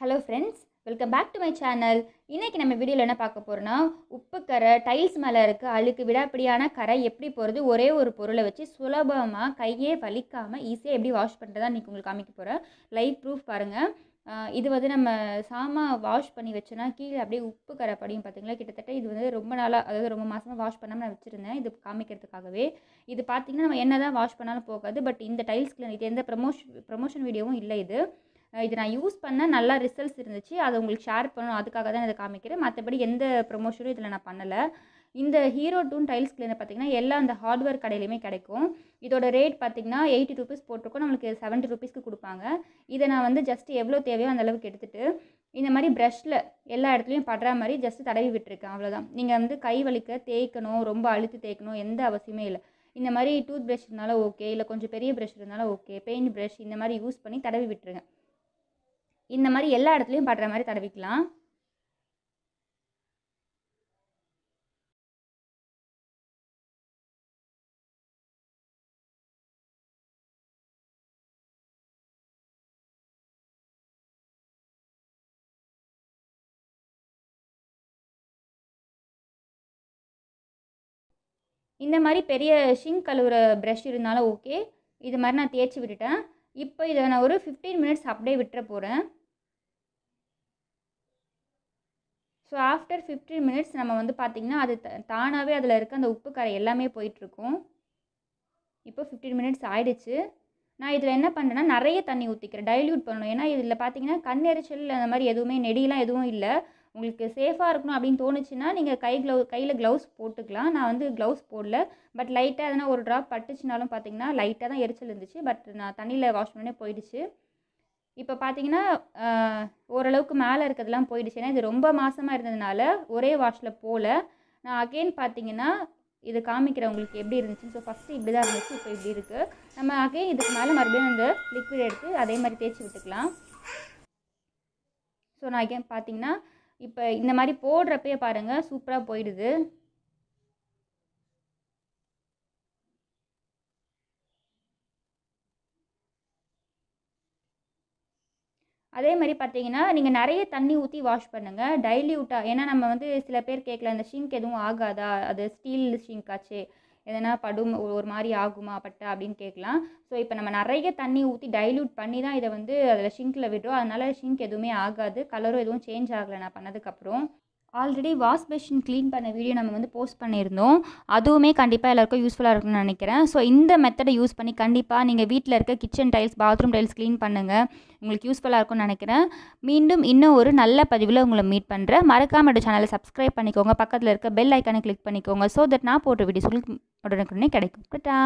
hello friends welcome back to my channel இன்றைக்கி நம்ம வீடியோவில் என்ன பார்க்க போகிறோன்னா உப்புக்கரை டைல்ஸ் மேலே இருக்குது அழுக்கு விடாப்படியான கரை எப்படி போகிறது ஒரே ஒரு பொருளை வச்சு சுலபமாக கையே வலிக்காமல் ஈஸியாக எப்படி வாஷ் பண்ணுறதா இன்றைக்கி உங்களுக்கு காமிக்க போகிறேன் லைவ் ப்ரூஃப் பாருங்கள் இது வந்து நம்ம சாமா வாஷ் பண்ணி வச்சோன்னா கீழே அப்படியே உப்பு கரை படியும் பார்த்தீங்களா கிட்டத்தட்ட இது வந்து ரொம்ப நாளாக அதாவது ரொம்ப மாதமாக வாஷ் பண்ணாமல் நான் வச்சுருந்தேன் இது காமிக்கிறதுக்காகவே இது பார்த்திங்கன்னா நம்ம என்ன தான் வாஷ் பண்ணாலும் போகாது பட் இந்த டைல்ஸ்க்கு இது எந்த ப்ரமோஷன் ப்ரமோஷன் வீடியோவும் இல்லை இது இது நான் யூஸ் பண்ண நல்லா ரிசல்ட்ஸ் இருந்துச்சு அதை உங்களுக்கு ஷேர் பண்ணணும் அதுக்காக தான் இதை காமிக்கிறேன் மற்றபடி எந்த ப்ரொமோஷனும் இதில் நான் பண்ணலை இந்த ஹீரோ டூன் டைல்ஸ் கிளீனர் பார்த்திங்கன்னா எல்லா அந்த ஹார்ட்வேர் கடையிலையுமே கிடைக்கும் இதோட ரேட் பார்த்திங்கன்னா எயிட்டி ருபீஸ் போட்டிருக்கோம் நம்மளுக்கு செவன்ட்டி ருபீஸ்க்கு கொடுப்பாங்க இதை நான் வந்து ஜஸ்ட் எவ்வளோ தேவையோ அந்தளவுக்கு எடுத்துகிட்டு இந்த மாதிரி ப்ரஷ்ஷில் எல்லா இடத்துலையும் படுற மாதிரி ஜஸ்ட் தடவி விட்டுருக்கேன் அவ்வளோதான் நீங்கள் வந்து கை வலிக்க தேய்க்கணும் ரொம்ப அழுத்து தேய்க்கணும் எந்த அவசியமே இல்லை இந்த மாதிரி டூத் ப்ரஷ் இருந்தாலும் ஓகே இல்லை கொஞ்சம் பெரிய ப்ரஷ் இருந்தாலும் ஓகே பெயிண்ட் ப்ரஷ் இந்த மாதிரி யூஸ் பண்ணி தடவி விட்டுருங்க இந்த மாதிரி எல்லா இடத்துலையும் படுற மாதிரி தடவிக்கலாம் இந்த மாதிரி பெரிய ஷிங்க் கழுவுற ப்ரஷ் இருந்தாலும் ஓகே இது மாதிரி நான் தேய்ச்சி விட்டுட்டேன் இப்போ இதை நான் ஒரு ஃபிஃப்டீன் மினிட்ஸ் அப்படியே விட்டுற போகிறேன் ஸோ ஆஃப்டர் ஃபிஃப்டீன் மினிட்ஸ் நம்ம வந்து பார்த்திங்கன்னா அது தானாகவே அதில் இருக்க அந்த உப்பு கரை எல்லாமே போயிட்டுருக்கும் இப்போ ஃபிஃப்டீன் மினிட்ஸ் ஆகிடுச்சு நான் இதில் என்ன பண்ணுறேன்னா நிறைய தண்ணி ஊற்றிக்கிறேன் டைல்யூட் பண்ணணும் ஏன்னா இதில் பார்த்தீங்கன்னா கண் எரிச்சல் அந்த மாதிரி எதுவுமே நெடிலாம் எதுவும் இல்லை உங்களுக்கு சேஃபாக இருக்கணும் அப்படின்னு தோணுச்சுன்னா நீங்கள் கை க்ளவு கையில் க்ளவுஸ் போட்டுக்கலாம் நான் வந்து க்ளவுஸ் போடல பட் லைட்டாக எதனா ஒரு ட்ராப் பட்டுச்சுனாலும் பார்த்தீங்கன்னா லைட்டாக தான் எரிச்சல் இருந்துச்சு பட் நான் தண்ணியில் வாஷ் பண்ணே போயிடுச்சு இப்போ பார்த்தீங்கன்னா ஓரளவுக்கு மேலே இருக்கிறதுலாம் போயிடுச்சு ஏன்னா இது ரொம்ப மாதமாக இருந்ததுனால ஒரே வாஷில் போகல நான் அகெயின் பார்த்தீங்கன்னா இது காமிக்கிறவங்களுக்கு உங்களுக்கு எப்படி இருந்துச்சு ஸோ ஃபஸ்ட்டு இப்படி தான் இருந்துச்சு இப்போ இப்படி இருக்குது நம்ம அகெயின் இதுக்கு மேலே மறுபடியும் அந்த லிக்விட் எடுத்து அதே மாதிரி தேய்ச்சி விட்டுக்கலாம் ஸோ நான் அகெயின் பார்த்தீங்கன்னா இப்போ இந்த மாதிரி போடுறப்பே பாருங்கள் சூப்பராக போயிடுது அதே மாதிரி பார்த்தீங்கன்னா நீங்கள் நிறைய தண்ணி ஊற்றி வாஷ் பண்ணுங்கள் டைல்யூட்டாக ஏன்னா நம்ம வந்து சில பேர் கேட்கல அந்த ஷிங்க் எதுவும் ஆகாதா அது ஸ்டீல் ஷிங்க் ஆச்சு எதனா படும் ஒரு மாதிரி ஆகுமா பட்டா அப்படின்னு கேட்கலாம் ஸோ இப்போ நம்ம நிறைய தண்ணி ஊற்றி டைல்யூட் பண்ணி தான் இதை வந்து அதில் ஷிங்கில் விடுறோம் அதனால் ஷிங்க் எதுவுமே ஆகாது கலரும் எதுவும் சேஞ்ச் ஆகலை நான் பண்ணதுக்கப்புறம் ஆல்ரெடி வாஷ் மிஷின் க்ளீன் பண்ண வீடியோ நம்ம வந்து போஸ்ட் பண்ணியிருந்தோம் அதுவுமே கண்டிப்பாக எல்லாருக்கும் யூஸ்ஃபுல்லாக இருக்கும்னு நினைக்கிறேன் ஸோ இந்த மெத்தடை யூஸ் பண்ணி கண்டிப்பாக நீங்கள் வீட்டில் இருக்க kitchen tiles bathroom tiles clean பண்ணுங்கள் உங்களுக்கு யூஸ்ஃபுல்லாக இருக்கும்னு நினைக்கிறேன் மீண்டும் இன்னும் ஒரு நல்ல பதிவில் உங்களை மீட் பண்ணுறேன் மறக்காமல் சேனலை சப்ஸ்கிரைப் பண்ணிக்கோங்க பக்கத்தில் இருக்க பெல் ஐக்கானை கிளிக் பண்ணிக்கோங்க ஸோ தட் நான் போட்ட வீடியோஸ் சொல்லி உடனே கிடைக்கும் கட்டா